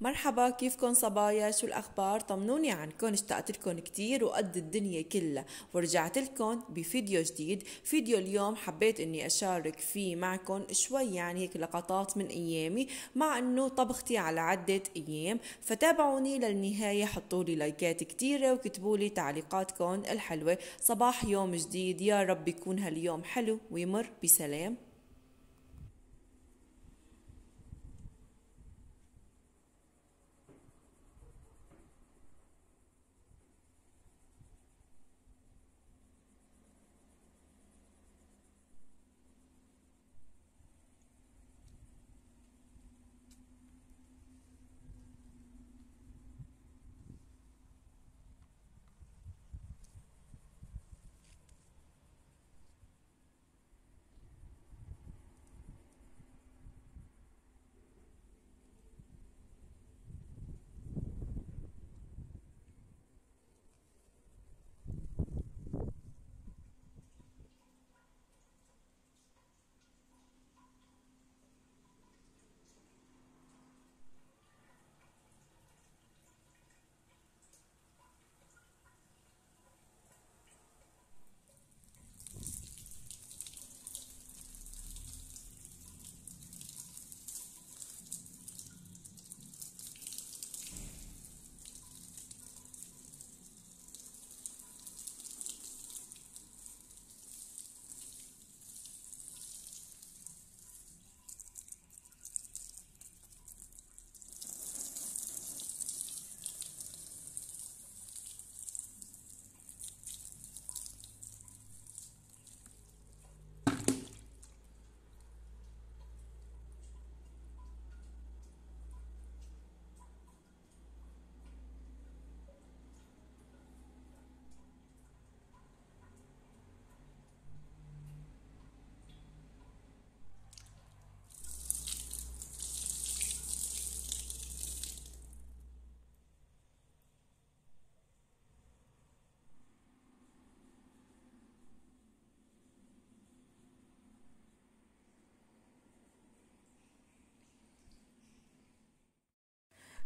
مرحبا كيفكن صبايا شو الاخبار طمنوني عنكن اشتقت لكم كتير وقد الدنيا كلها ورجعت لكم بفيديو جديد فيديو اليوم حبيت اني اشارك فيه معكن شوي يعني هيك لقطات من ايامي مع انه طبختي على عدة ايام فتابعوني للنهاية حطولي لايكات كتيرة وكتبولي تعليقاتكن الحلوة صباح يوم جديد يا رب يكون هاليوم حلو ويمر بسلام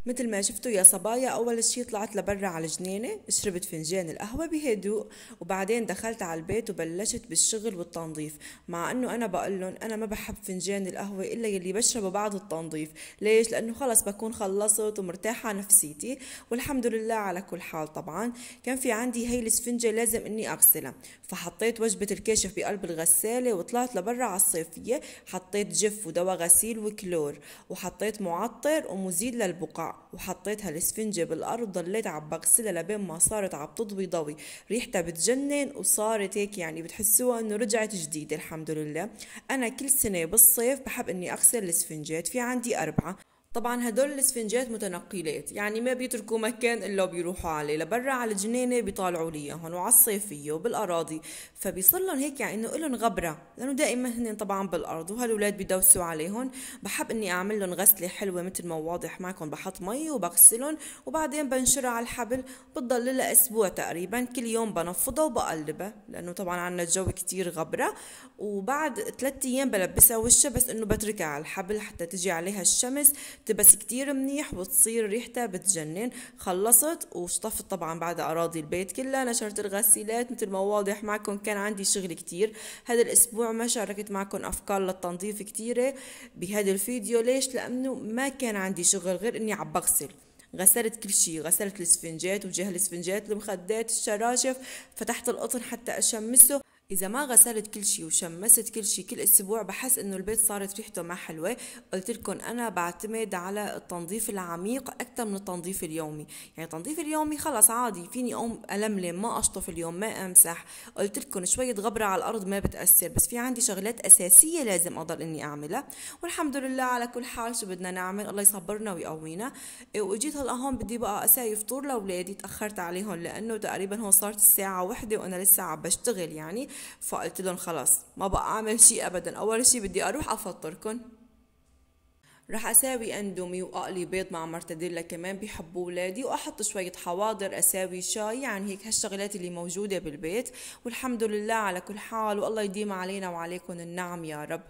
مثل ما شفتوا يا صبايا أول شي طلعت لبرا على الجنينة شربت فنجان القهوة بهدوء وبعدين دخلت على البيت وبلشت بالشغل والتنظيف مع أنه أنا بقول لهم أنا ما بحب فنجان القهوة إلا يلي بشربه بعد التنظيف ليش؟ لأنه خلص بكون خلصت ومرتاحة نفسيتي والحمد لله على كل حال طبعا كان في عندي هي الاسفنجة لازم إني أغسلها فحطيت وجبة الكاشف بقلب الغسالة وطلعت لبرا على الصيفية حطيت جف ودواء غسيل وكلور وحطيت معطر ومزيل للبقع وحطيتها الاسفنجة بالأرض ضليت عم بغسلها لبين ما صارت عم تضوي ضوي ريحتها بتجنن وصارت هيك يعني بتحسوها انه رجعت جديدة الحمد لله أنا كل سنة بالصيف بحب اني أغسل الاسفنجات في عندي أربعة طبعا هدول الاسفنجات متنقلات يعني ما بيتركوا مكان الا بيروحوا عليه لبرا على الجنينه بيطالعوا لي اياهم وعلى الصيفيه وبالاراضي فبيصير لهم هيك يعني انه لهم غبره لانه دائما هن طبعا بالارض وهالولاد بدوسوا عليهم بحب اني اعمل لهم غسله حلوه مثل ما واضح معكم بحط مي وبغسلهم وبعدين بنشرها على الحبل بتضل لها اسبوع تقريبا كل يوم بنفضها وبقلبها لانه طبعا عندنا الجو كتير غبره وبعد ثلاثة ايام بلبسها وشها بس انه بتركها على الحبل حتى تجي عليها الشمس تبس كتير منيح وتصير ريحتها بتجنن خلصت وشطفت طبعا بعد أراضي البيت كلها نشرت الغسيلات مثل ما واضح معكم كان عندي شغل كتير هذا الأسبوع ما شاركت معكم أفكار للتنظيف كتيرة بهذا الفيديو ليش لأنه ما كان عندي شغل غير إني عم بغسل غسلت كل شيء غسلت الاسفنجات وجه الاسفنجات المخدات الشراشف فتحت القطن حتى اشمسه إذا ما غسلت كل شي وشمست كل شي كل أسبوع بحس إنه البيت صارت ريحته ما حلوة قلت لكم أنا بعتمد على التنظيف العميق أكثر من التنظيف اليومي يعني التنظيف اليومي خلص عادي فيني أقوم ألملم ما أشطف اليوم ما أمسح قلت لكم شوية غبرة على الأرض ما بتأثر بس في عندي شغلات أساسية لازم أضل إني أعملها والحمد لله على كل حال شو بدنا نعمل الله يصبرنا ويقوينا وإجيت هلا هون بدي بقى أساوي فطور لأولادي تأخرت عليهم لأنه تقريبا هون صارت الساعة وحدة وأنا لسه عم بشتغل يعني فقلت لهم خلاص ما بقى اعمل شيء ابدا اول شيء بدي اروح افطركم رح اساوي اندومي واقلي بيض مع مرتديلا كمان بيحبوا ولادي واحط شويه حواضر اساوي شاي يعني هيك هالشغلات اللي موجوده بالبيت والحمد لله على كل حال والله يديم علينا وعليكم النعم يا رب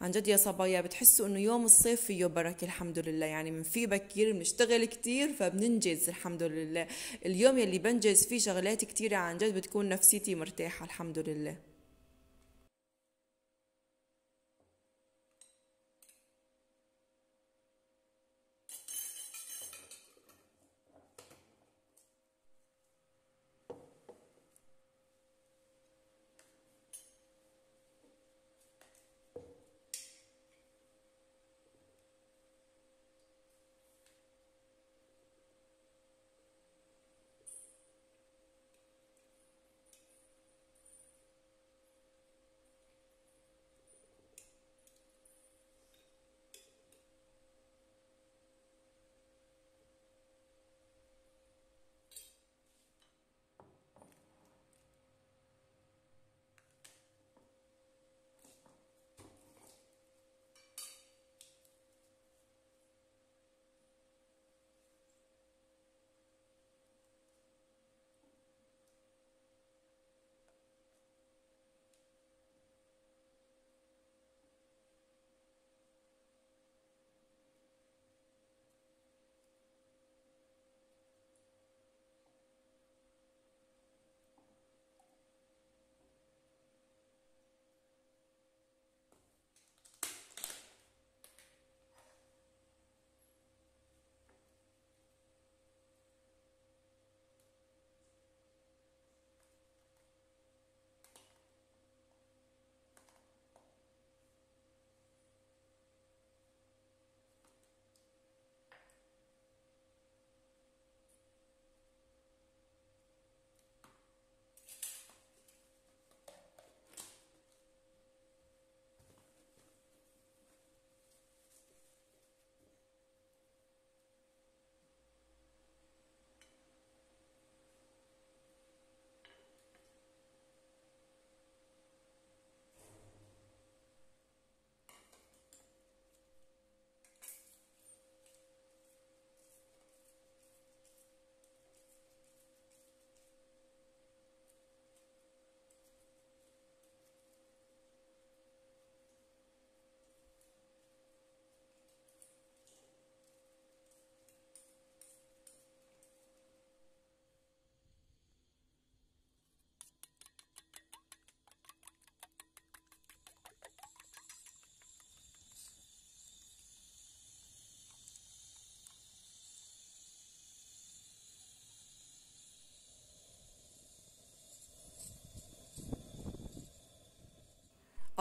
عن جد يا صبايا بتحسوا انه يوم الصيف فيه بركه الحمد لله يعني من في بكير بنشتغل كتير فبننجز الحمد لله اليوم يلي بنجز فيه شغلات كتيرة عن جد بتكون نفسيتي مرتاحه الحمد لله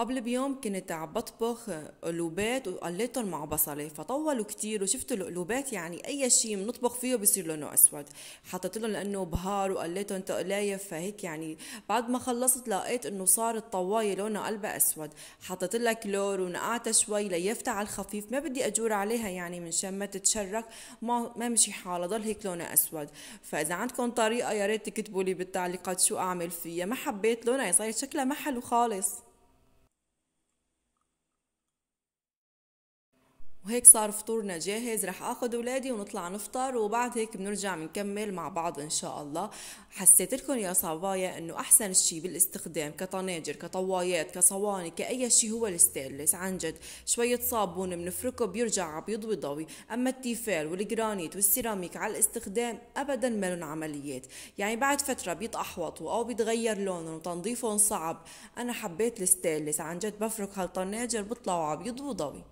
قبل بيوم كنت عم بطبخ قلوبات وقليتهم مع بصله فطولوا كتير وشفت القلوبات يعني اي شيء بنطبخ فيه بصير لونه اسود حطيت لهم لانه بهار وقليتهم تقلايه فهيك يعني بعد ما خلصت لقيت انه صار الطوايه لونها قلبها اسود حطيت لها كلور ونقعتها شوي ليفتها على الخفيف ما بدي اجور عليها يعني من شان ما تتشرك ما ما مشي حالها ضل هيك لونها اسود فاذا عندكم طريقه يا ريت تكتبوا لي بالتعليقات شو اعمل فيها ما حبيت لونها صارت شكلها محل وخالص وهيك صار فطورنا جاهز رح اخذ اولادي ونطلع نفطر وبعد هيك بنرجع بنكمل مع بعض ان شاء الله حسيت لكم يا صبايا انه احسن شيء بالاستخدام كطناجر كطوايات كصواني كاي شيء هو الستانلس عن جد شويه صابون بنفركه بيرجع بيضوي وضوي اما التيفال والجرانيت والسيراميك على الاستخدام ابدا ما عمليات يعني بعد فتره بيتأحوطوا او بيتغير لونه وتنظيفه صعب انا حبيت الستانلس عن جد بفرك هالطناجر بيطلعوا عبيض وضوي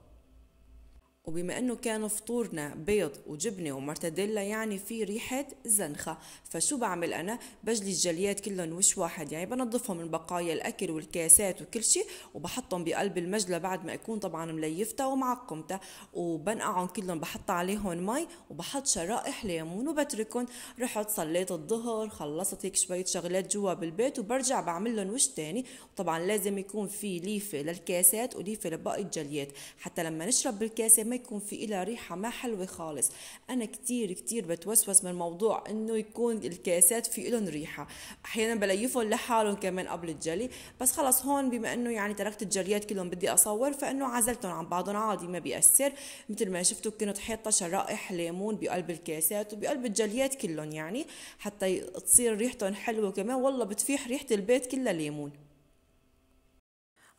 وبما انه كان فطورنا بيض وجبنه ومرتديلا يعني في ريحه زنخه فشو بعمل انا بجلي الجليات كلهم وش واحد يعني بنظفهم من بقايا الاكل والكاسات وكل شيء وبحطهم بقلب المجله بعد ما اكون طبعا مليفتها ومعقمتها وبنقعهم كلهم بحط عليهم مي وبحط شرائح ليمون وبتركهم رحت صليت الظهر خلصت هيك شويه شغلات جوا بالبيت وبرجع بعمل لهم وش تاني وطبعا لازم يكون في ليفه للكاسات وليفه لباقي الجليات حتى لما نشرب بالكاسه ما يكون في إلها ريحة ما حلوة خالص أنا كتير كتير بتوسوس من موضوع إنه يكون الكاسات في إلهم ريحة أحيانا بليفهم لحالهم كمان قبل الجلي بس خلص هون بما إنه يعني تركت الجليات كلهم بدي أصور فإنه عزلتهم عن بعضهم عادي ما بيأثر مثل ما شفتوا كنت حاطة شرائح ليمون بقلب الكاسات وبقلب الجليات كلهم يعني حتى تصير ريحتهم حلوة كمان والله بتفيح ريحة البيت كلها ليمون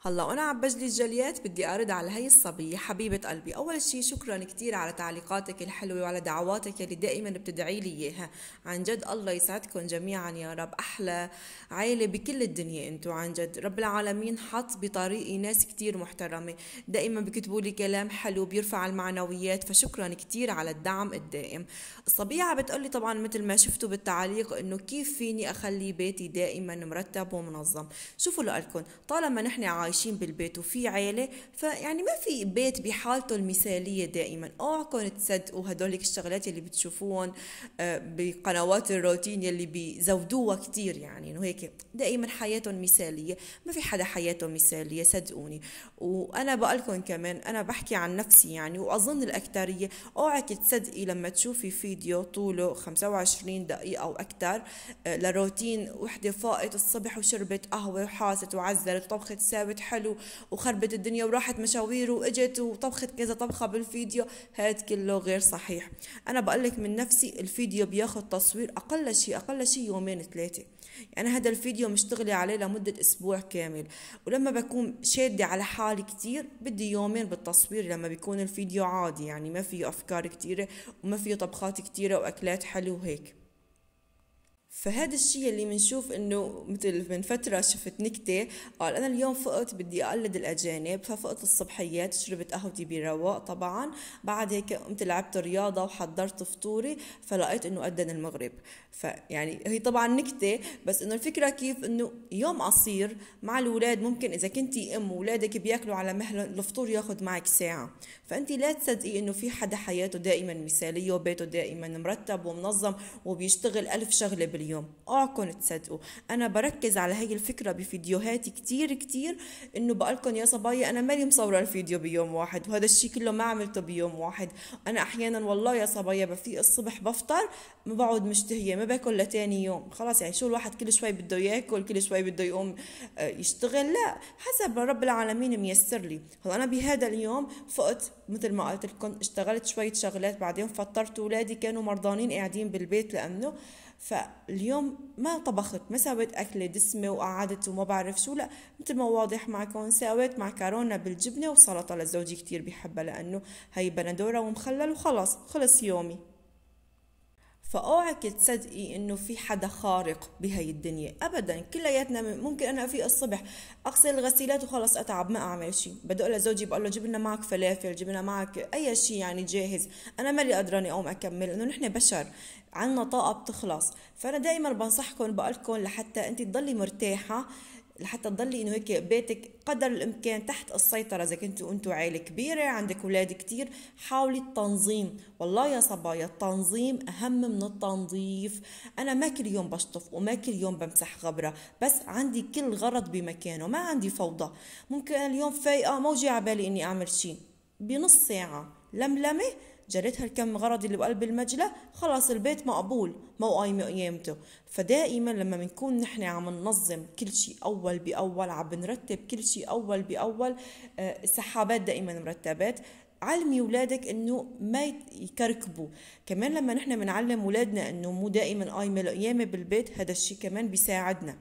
هلا وانا عم بجلي الجليات بدي ارد على هي الصبيه حبيبه قلبي اول شيء شكرا كثير على تعليقاتك الحلوه وعلى دعواتك اللي دائما بتدعي لي اياها عن جد الله يسعدكم جميعا يا رب احلى عائله بكل الدنيا انتم عن جد رب العالمين حط بطريقي ناس كثير محترمه دائما بكتبوا لي كلام حلو بيرفع المعنويات فشكرا كثير على الدعم الدائم الصبيه عم بتقول لي طبعا مثل ما شفتوا بالتعليق انه كيف فيني اخلي بيتي دائما مرتب ومنظم شوفوا لقلكم طالما نحن عايشين عايشين بالبيت وفي عيلة فيعني ما في بيت بحالته المثالية دائما اوعكم تصدقوا هدولك الشغلات اللي بتشوفوهم آه، بقنوات الروتين اللي بيزودوها كتير يعني انه هيك دائما حياتهم مثالية ما في حدا حياته مثالية صدقوني وانا بقولكم كمان انا بحكي عن نفسي يعني واظن الاكترية اوعك تصدقي لما تشوفي فيديو طوله 25 دقيقة او اكتر آه، لروتين وحدة فاقت الصبح وشربت قهوة وحاست وعزلت طبخت ساوت حلو وخربت الدنيا وراحت مشاوير واجت وطبخت كذا طبخه بالفيديو هاد كله غير صحيح انا بقلك من نفسي الفيديو بياخد تصوير اقل شيء اقل شيء يومين ثلاثه يعني هذا الفيديو مشتغلة عليه لمدة أسبوع كامل ولما بكون شادة على حالي كتير بدي يومين بالتصوير لما بيكون الفيديو عادي يعني ما فيه أفكار كتيرة وما فيه طبخات كتيرة وأكلات حلوة وهيك فهذا الشيء اللي بنشوف انه مثل من فتره شفت نكته قال انا اليوم فقت بدي اقلد الاجانب ففقت الصبحيات شربت قهوتي برواق طبعا بعد هيك قمت لعبت رياضه وحضرت فطوري فلقيت انه اذن المغرب فيعني هي طبعا نكته بس انه الفكره كيف انه يوم قصير مع الاولاد ممكن اذا كنتي ام واولادك بياكلوا على مهل الفطور ياخذ معك ساعه فانت لا تصدقي انه في حدا حياته دائما مثاليه وبيته دائما مرتب ومنظم وبيشتغل ألف شغله باليوم اليوم اوعكم آه، تصدقوا انا بركز على هاي الفكره بفيديوهاتي كتير كتير انه بقولكم يا صبايا انا مالي مصوره الفيديو بيوم واحد وهذا الشيء كله ما عملته بيوم واحد انا احيانا والله يا صبايا بفيق الصبح بفطر ما بقعد مشتهيه ما باكل لتاني يوم خلاص يعني شو الواحد كل شوي بده ياكل كل شوي بده يقوم آه، يشتغل لا حسب رب العالمين ميسر لي هلا انا بهذا اليوم فقت مثل ما قلت لكم اشتغلت شوية شغلات بعدين فطرت ولادي كانوا مرضانين قاعدين بالبيت لأنه فاليوم ما طبخت ما سويت أكلة دسمة وقعدت وما بعرف شو لا مثل ما واضح معكم سويت معكرونة بالجبنة وسلطة لزوجي كتير بيحبها لأنه هي بندورة ومخلل وخلص خلص يومي فاوعك تصدقي انه في حدا خارق بهي الدنيا ابدا كلياتنا ممكن انا افيق الصبح اغسل الغسيلات وخلص اتعب ما اعمل شيء بدي اقول لزوجي بقول له جيب لنا معك فلافل جيب لنا معك اي شيء يعني جاهز انا مالي قدراني اقوم اكمل لانه نحن بشر عندنا طاقه بتخلص فانا دائما بنصحكم بقول لكم لحتى انت تضلي مرتاحه لحتى تضلي انه هيك بيتك قدر الامكان تحت السيطره اذا كنتوا انتوا عائله كبيره عندك اولاد كثير حاولي التنظيم والله يا صبايا التنظيم اهم من التنظيف انا ما كل يوم بشطف وما كل يوم بمسح غبره بس عندي كل غرض بمكانه ما عندي فوضى ممكن اليوم فايقه موجي على بالي اني اعمل شيء بنص ساعه لملمه جريتها الكم غرض اللي بقلب المجلة خلاص البيت مقبول مو قايمة قيامته فدائما لما بنكون نحن عم ننظم كل شيء أول بأول عم نرتب كل شيء أول بأول آه، سحابات دائما مرتبات علمي ولادك انه ما يكركبوا كمان لما نحن بنعلم ولادنا انه مو دائما قايمه القيامه بالبيت هذا الشيء كمان بيساعدنا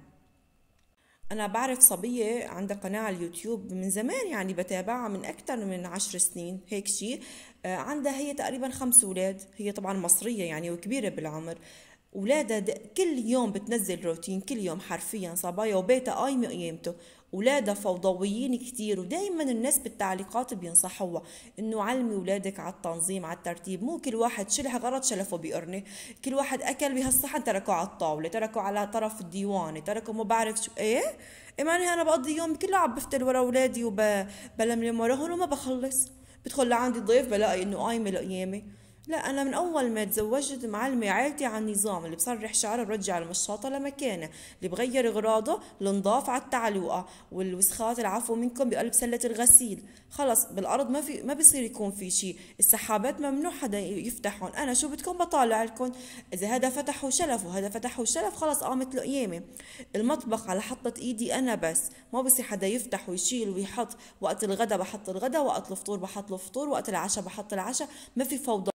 أنا بعرف صبية عندها قناة على اليوتيوب من زمان يعني بتابعها من أكثر من عشر سنين هيك شيء آه، عندها هي تقريبا خمس أولاد هي طبعا مصرية يعني وكبيرة بالعمر اولادها كل يوم بتنزل روتين كل يوم حرفيا صبايا وبيتها قايمة قيمته اولادها فوضويين كثير ودايما الناس بالتعليقات بينصحوها انه علمي اولادك على التنظيم على الترتيب مو كل واحد شلها غلط شلفه بقرنه كل واحد اكل بهالصحن تركه على الطاوله تركه على طرف الديوانه تركه ما بعرف شو ايه ايه انا بقضي يوم كله عم بفتل ورا اولادي وبلملم وراهم وما بخلص بدخل لعندي ضيف بلاقي انه قايمه لقيامه لا أنا من أول ما تزوجت معلمة عائلتي على النظام اللي بصرح شعره برجع المشاطة لمكانه اللي بغير اغراضه لنضاف على التعلوقة والوسخات العفو منكم بقلب سلة الغسيل خلص بالأرض ما في ما بصير يكون في شيء السحابات ممنوع حدا يفتحهم أنا شو بدكم بطالع لكم إذا هذا فتح وشلف وهذا فتح وشلف خلص قامت له قيامة المطبخ على حطة إيدي أنا بس ما بصير حدا يفتح ويشيل ويحط وقت الغداء بحط الغداء وقت الفطور بحط الفطور وقت العشاء بحط العشاء ما في فوضى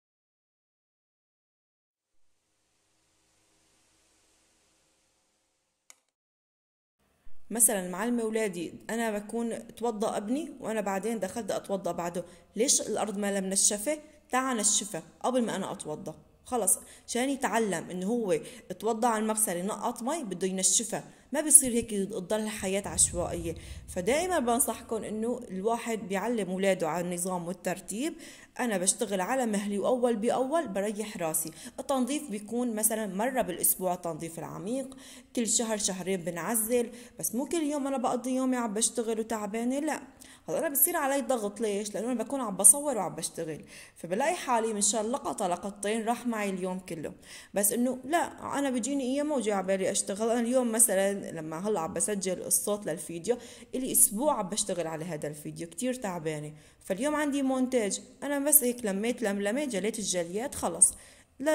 مثلا معلمه أولادي انا بكون توضى ابني وانا بعدين دخلت اتوضى بعده ليش الارض ما لم نشفه تعا نشفها قبل ما انا اتوضى خلص عشان يتعلم انه هو توضى على المغسله نقط مي بده ينشفها ما بصير هيك تضل الحياة عشوائية فدائما بنصحكم انه الواحد بيعلم اولاده على النظام والترتيب انا بشتغل على مهلي واول باول بريح راسي التنظيف بيكون مثلا مرة بالاسبوع التنظيف العميق كل شهر شهرين بنعزل بس مو كل يوم انا بقضي يومي عم بشتغل وتعبانة لا هلا انا بصير علي ضغط ليش لانه انا بكون عم بصور وعم بشتغل فبلاقي حالي من شان لقطه لقطتين راح معي اليوم كله بس انه لا انا بيجيني ايام وجع على بالي اشتغل انا اليوم مثلا لما هلا عم بسجل الصوت للفيديو الي اسبوع عم بشتغل على هذا الفيديو كتير تعبانه فاليوم عندي مونتاج انا بس هيك لميت لملمه جليت الجليات خلص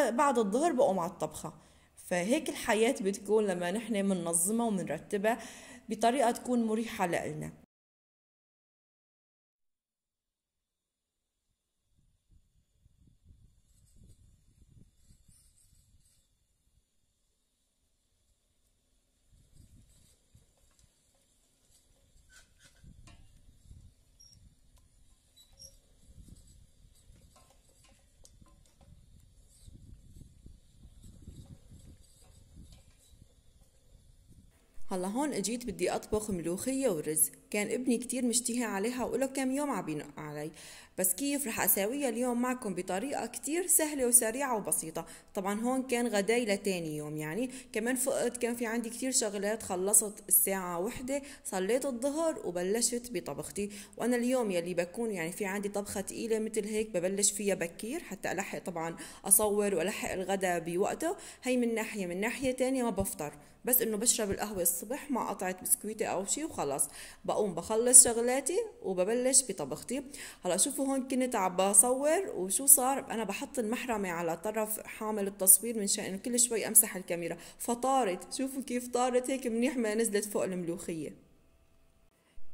بعد الظهر بقوم على الطبخه فهيك الحياه بتكون لما نحن مننظمها ومنرتبها بطريقه تكون مريحه لنا هلا هون اجيت بدي اطبخ ملوخية ورز كان ابني كتير مشتهي عليها وله كم يوم عم ينق علي بس كيف رح أساويها اليوم معكم بطريقة كتير سهلة وسريعة وبسيطة طبعا هون كان غداي لتاني يوم يعني كمان فقت كان في عندي كتير شغلات خلصت الساعة وحدة صليت الظهر وبلشت بطبختي وأنا اليوم يلي بكون يعني في عندي طبخة تقيلة مثل هيك ببلش فيها بكير حتى ألحق طبعا أصور وألحق الغداء بوقته هي من ناحية من ناحية تانية ما بفطر بس إنه بشرب القهوة الصبح مع قطعة بسكويتة أو شيء وخلص بقوم بقوم بخلص شغلاتي وببلش بطبختي هلا شوفوا هون كنت عم بصور وشو صار انا بحط المحرمه على طرف حامل التصوير من شان كل شوي امسح الكاميرا فطارت شوفوا كيف طارت هيك منيح ما نزلت فوق الملوخيه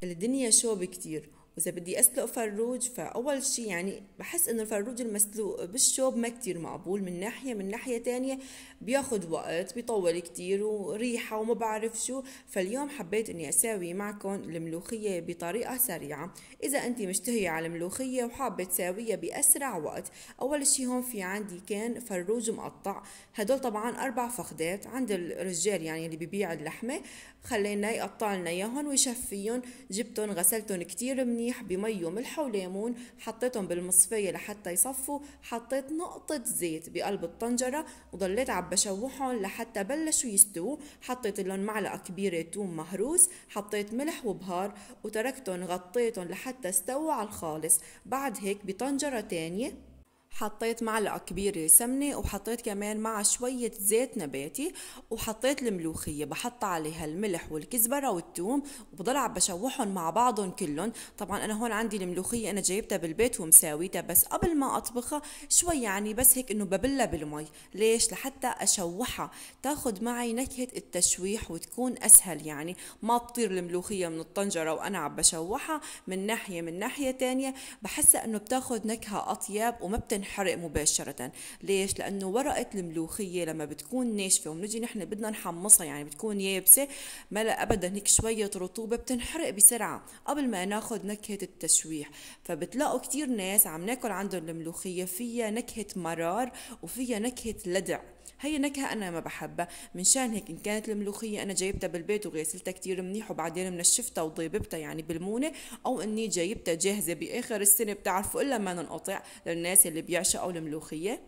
الدنيا شوب كتير واذا بدي اسلق فروج فاول شيء يعني بحس انه الفروج المسلوق بالشوب ما كتير مقبول من ناحيه من ناحيه تانية بياخد وقت بيطول كتير وريحه وما بعرف شو فاليوم حبيت اني اساوي معكم الملوخيه بطريقه سريعه اذا انت مشتهيه على الملوخيه وحابه تساويها باسرع وقت اول شيء هون في عندي كان فروج مقطع هدول طبعا اربع فخدات عند الرجال يعني اللي ببيع اللحمه خليناه يقطع لنا اياهم ويشفيهم جبتهم غسلتهم كتير منيح منيح بمي وملح وليمون حطيتهم بالمصفية لحتى يصفوا حطيت نقطة زيت بقلب الطنجرة وضليت عم بشوحهم لحتى بلشوا يستووا حطيت لهم معلقة كبيرة توم مهروس حطيت ملح وبهار وتركتهم غطيتهم لحتى استووا على الخالص بعد هيك بطنجرة تانية حطيت معلقة كبيرة سمنة وحطيت كمان معها شوية زيت نباتي وحطيت الملوخية بحط عليها الملح والكزبرة والثوم وبضل عم بشوحهم مع بعضهم كلهم طبعا أنا هون عندي الملوخية أنا جايبتها بالبيت ومساويتها بس قبل ما أطبخها شوي يعني بس هيك إنه ببلها بالمي ليش لحتى أشوحها تاخد معي نكهة التشويح وتكون أسهل يعني ما بتطير الملوخية من الطنجرة وأنا عم بشوحها من ناحية من ناحية تانية بحسها إنه بتاخد نكهة أطيب وما بتن تنحرق مباشرة ليش لأنه ورقة الملوخية لما بتكون ناشفة وبنجي نحن بدنا نحمصها يعني بتكون يابسة ما أبدا هيك شوية رطوبة بتنحرق بسرعة قبل ما ناخد نكهة التشويح فبتلاقوا كتير ناس عم ناكل عندهم الملوخية فيها نكهة مرار وفيها نكهة لدع هي نكهة أنا ما بحبها من شان هيك إن كانت الملوخية أنا جايبتها بالبيت وغسلتها كتير منيح وبعدين منشفتها وضيببتها يعني بالمونة أو إني جايبتها جاهزة بآخر السنة بتعرفوا إلا ما ننقطع للناس اللي بيعشقوا الملوخية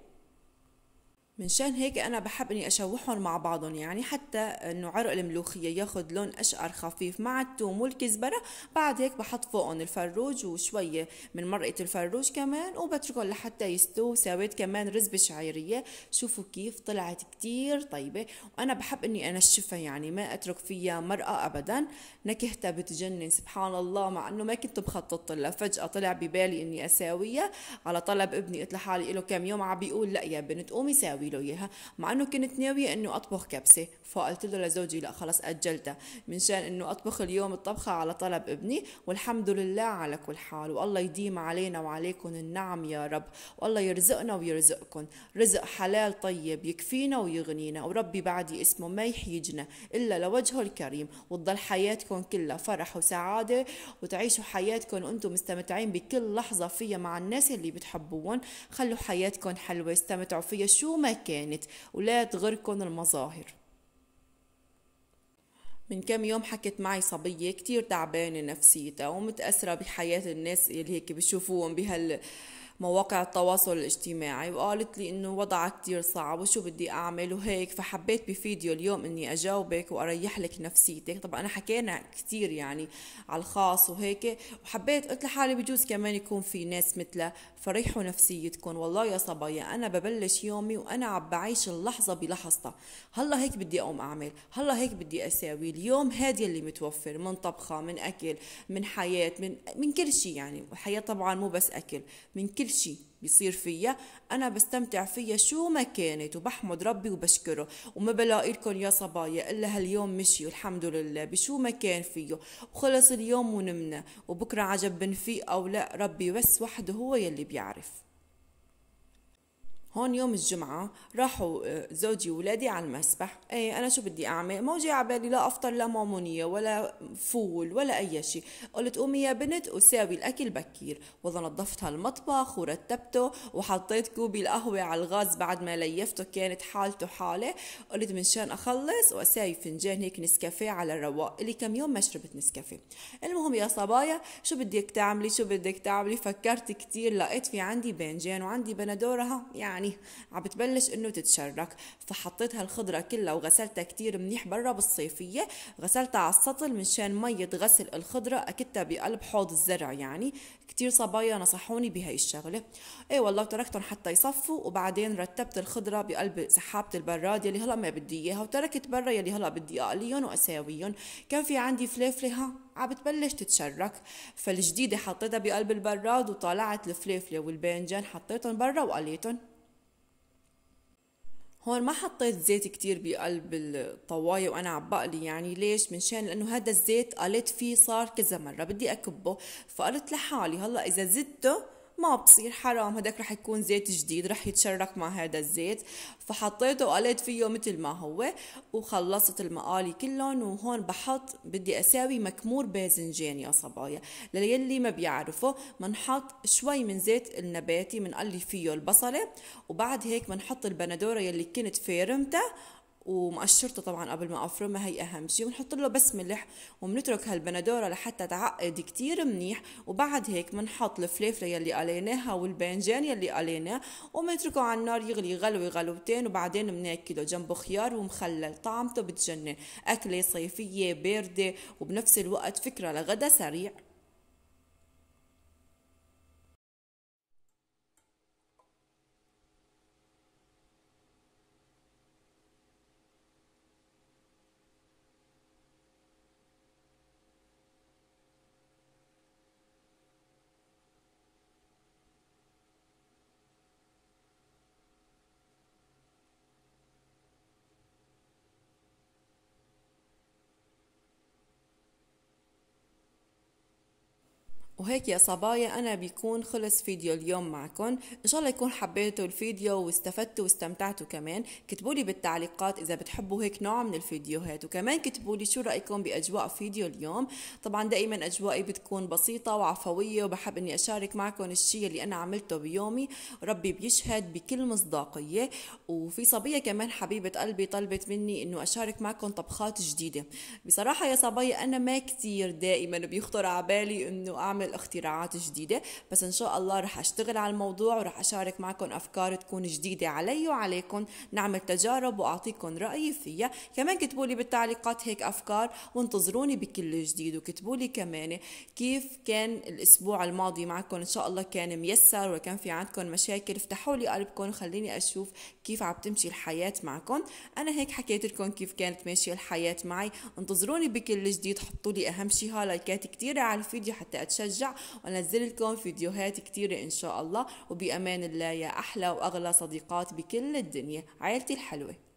من شان هيك انا بحب اني اشوحهم مع بعضهم يعني حتى انه عرق الملوخيه ياخد لون اشقر خفيف مع الثوم والكزبره بعد هيك بحط فوقهم الفروج وشويه من مرقه الفروج كمان وبتركهم لحتى يستو سويت كمان رزبه شعيريه شوفوا كيف طلعت كتير طيبه وانا بحب اني انشفها يعني ما اترك فيها مرقه ابدا نكهتها بتجنن سبحان الله مع انه ما كنت مخطط لها فجاه طلع ببالي اني اساويها على طلب ابني قلت لحالي له كم يوم عم بيقول لا يا بنت قومي ساوي له اياها مع انه كنت ناويه انه اطبخ كبسه فقلت له لزوجي لا خلص اجلتها من شان انه اطبخ اليوم الطبخه على طلب ابني والحمد لله على كل حال والله يديم علينا وعليكم النعم يا رب والله يرزقنا ويرزقكم رزق حلال طيب يكفينا ويغنينا وربي بعدي اسمه ما يحيجنا الا لوجهه الكريم وتضل حياتكم كلها فرح وسعاده وتعيشوا حياتكم وانتم مستمتعين بكل لحظه فيها مع الناس اللي بتحبوهم خلوا حياتكم حلوه استمتعوا فيها شو ما كانت ولا تغركن المظاهر من كم يوم حكت معي صبية كتير تعبانة نفسيتها ومتأثرة بحياة الناس اللي هيك بشوفوهم بهال مواقع التواصل الاجتماعي وقالت لي انه وضعها كتير صعب وشو بدي اعمل وهيك فحبيت بفيديو اليوم اني اجاوبك واريح لك نفسيتك طبعا انا حكينا كتير يعني على الخاص وهيك وحبيت قلت لحالي بجوز كمان يكون في ناس مثلها فريحوا نفسيتكم والله يا صبايا انا ببلش يومي وانا عم بعيش اللحظه بلحظتها هلا هيك بدي اقوم اعمل هلا هيك بدي اساوي اليوم هادي اللي متوفر من طبخه من اكل من حياه من من كل شيء يعني والحياه طبعا مو بس اكل من كل كل شيء بيصير فيا انا بستمتع فيا شو ما كانت وبحمد ربي وبشكره وما بلاقي لكم يا صبايا الا هاليوم مشي والحمد لله بشو ما كان فيه وخلص اليوم ونمنا وبكره عجب بنفيق او لا ربي بس وحده هو يلي بيعرف هون يوم الجمعة راحوا آه، زوجي وولادي على المسبح ايه انا شو بدي اعمل ما على عبالي لا افطر لا مامونية ولا فول ولا اي شيء قلت قومي يا بنت اساوي الاكل بكير والله نظفت هالمطبخ ورتبته وحطيت كوب القهوة على الغاز بعد ما ليفته كانت حالته حالة قلت منشان اخلص واساوي فنجان هيك نسكافيه على الرواق اللي كم يوم ما شربت نسكافيه المهم يا صبايا شو بدك تعملي شو بدك تعملي فكرت كتير لقيت في عندي بنجان وعندي بندورة يعني يعني عم بتبلش انه تتشرك فحطيت هالخضرة كلها وغسلتها كتير منيح برا بالصيفية غسلتها على السطل منشان مية غسل الخضرة اكدتها بقلب حوض الزرع يعني كتير صبايا نصحوني بهاي الشغلة ايه والله تركتهم حتى يصفوا وبعدين رتبت الخضرة بقلب سحابة البراد يلي هلا ما بدي اياها وتركت برا يلي هلا بدي اقليهم واساويهم كان في عندي فليفلة ها عم بتبلش تتشرك فالجديدة حطيتها بقلب البراد وطلعت الفليفلة والبنجان حطيتهم برا وقليتهم هون ما حطيت زيت كتير بقلب الطواية وأنا عبقلي يعني ليش؟ من شان لأنه هذا الزيت قلت فيه صار كذا مرة بدي أكبه فقلت لحالي هلا إذا زدته ما بصير حرام هداك رح يكون زيت جديد رح يتشرك مع هذا الزيت فحطيته وقليت فيه مثل ما هو وخلصت المقالي كلهم وهون بحط بدي اساوي مكمور باذنجان يا صبايا للي ما بيعرفوا بنحط شوي من زيت النباتي بنقلي فيه البصله وبعد هيك بنحط البندوره يلي كنت فارمتها ومقشرته طبعا قبل ما افرمها هي اهم شيء وبنحط له بس ملح وبنترك هالبندوره لحتى تعقد كتير منيح وبعد هيك بنحط الفليفله يلي قليناها والبنجان يلي قليناه وبنتركه على النار يغلي غلوه غلوتين وبعدين بناكله جنبه خيار ومخلل طعمته بتجنن اكله صيفيه بارده وبنفس الوقت فكره لغدا سريع وهيك يا صبايا أنا بيكون خلص فيديو اليوم معكم إن شاء الله يكون حبيتوا الفيديو واستفدتوا واستمتعتوا كمان كتبوا لي بالتعليقات إذا بتحبوا هيك نوع من الفيديوهات وكمان كتبوا لي شو رأيكم بأجواء فيديو اليوم طبعا دائما أجوائي بتكون بسيطة وعفوية وبحب إني أشارك معكم الشيء اللي أنا عملته بيومي ربي بيشهد بكل مصداقية وفي صبية كمان حبيبة قلبي طلبت مني إنه أشارك معكم طبخات جديدة بصراحة يا صبايا أنا ما كثير دائما بيخطر على بالي إنه أعمل اعمل اختراعات جديده بس ان شاء الله رح اشتغل على الموضوع ورح اشارك معكم افكار تكون جديده علي وعليكم نعمل تجارب واعطيكم رايي فيها كمان كتبوا لي بالتعليقات هيك افكار وانتظروني بكل جديد وكتبوا لي كمان كيف كان الاسبوع الماضي معكم ان شاء الله كان ميسر وكان في عندكم مشاكل افتحوا لي قلبكم خليني اشوف كيف عم تمشي الحياه معكم انا هيك حكيت لكم كيف كانت ماشيه الحياه معي انتظروني بكل جديد حطوا لي اهم شيء لايكات كثيره على الفيديو حتى اتشجع ارجع وانزل لكم فيديوهات كتيرة ان شاء الله وبامان الله يا احلى واغلى صديقات بكل الدنيا عائلتي الحلوه